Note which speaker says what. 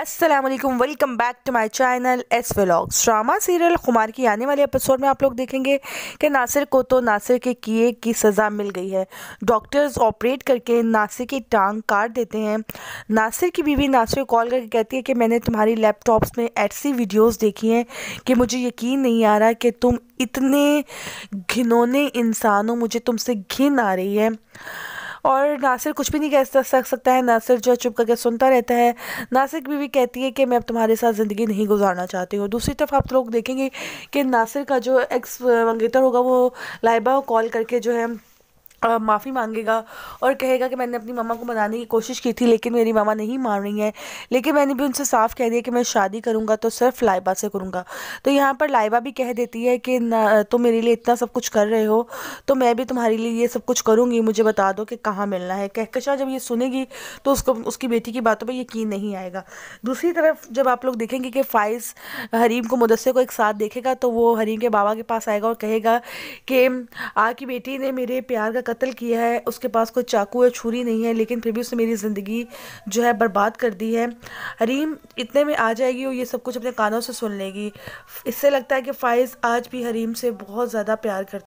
Speaker 1: Aslam welcome back to my channel S vlogs drama serial Khumar की आने वाले एपिसोड में आप लोग देखेंगे कि नासिर को तो नासिर के किए की सज़ा मिल गई है डॉक्टर्स ऑपरेट करके नासिर की टांग काट देते हैं नासिर की बीवी नासिर कॉल करके कहती है कि मैंने तुम्हारी लैपटॉप्स में ऐसी वीडियोस देखी हैं कि मुझे यकीन नहीं आ रहा कि तुम इतने घिनौने इंसान हो मुझे तुमसे घिन आ रही है और नासिर कुछ भी नहीं कह सकता है नासिर जो चुप करके सुनता रहता है नासिर बीवी कहती है कि मैं अब तुम्हारे साथ ज़िंदगी नहीं गुजारना चाहती हूँ दूसरी तरफ आप लोग देखेंगे कि नासिर का जो एक्स मंगेतर होगा वो लाइबा कॉल करके जो है माफ़ी मांगेगा और कहेगा कि मैंने अपनी मामा को मनाने की कोशिश की थी लेकिन मेरी मामा नहीं मान रही हैं लेकिन मैंने भी उनसे साफ़ कह दिया कि मैं शादी करूँगा तो सिर्फ लाइबा से करूँगा तो यहाँ पर लाइबा भी कह देती है कि ना तुम मेरे लिए इतना सब कुछ कर रहे हो तो मैं भी तुम्हारे लिए ये सब कुछ करूँगी मुझे बता दो कि कहाँ मिलना है कहकशा जब ये सुनेगी तो उसको उसकी बेटी की बातों पर यकीन नहीं आएगा दूसरी तरफ जब आप लोग देखेंगे कि फाइज हरीम को मुदस्से को एक साथ देखेगा तो वो हरीम के बाबा के पास आएगा और कहेगा कि आ की बेटी ने मेरे प्यार का कत्ल किया है उसके पास कोई चाकू या छुरी नहीं है लेकिन फिर भी उसने मेरी ज़िंदगी जो है बर्बाद कर दी है हरीम इतने में आ जाएगी और ये सब कुछ अपने कानों से सुन लेगी इससे लगता है कि फाइज़ आज भी हरीम से बहुत ज़्यादा प्यार करता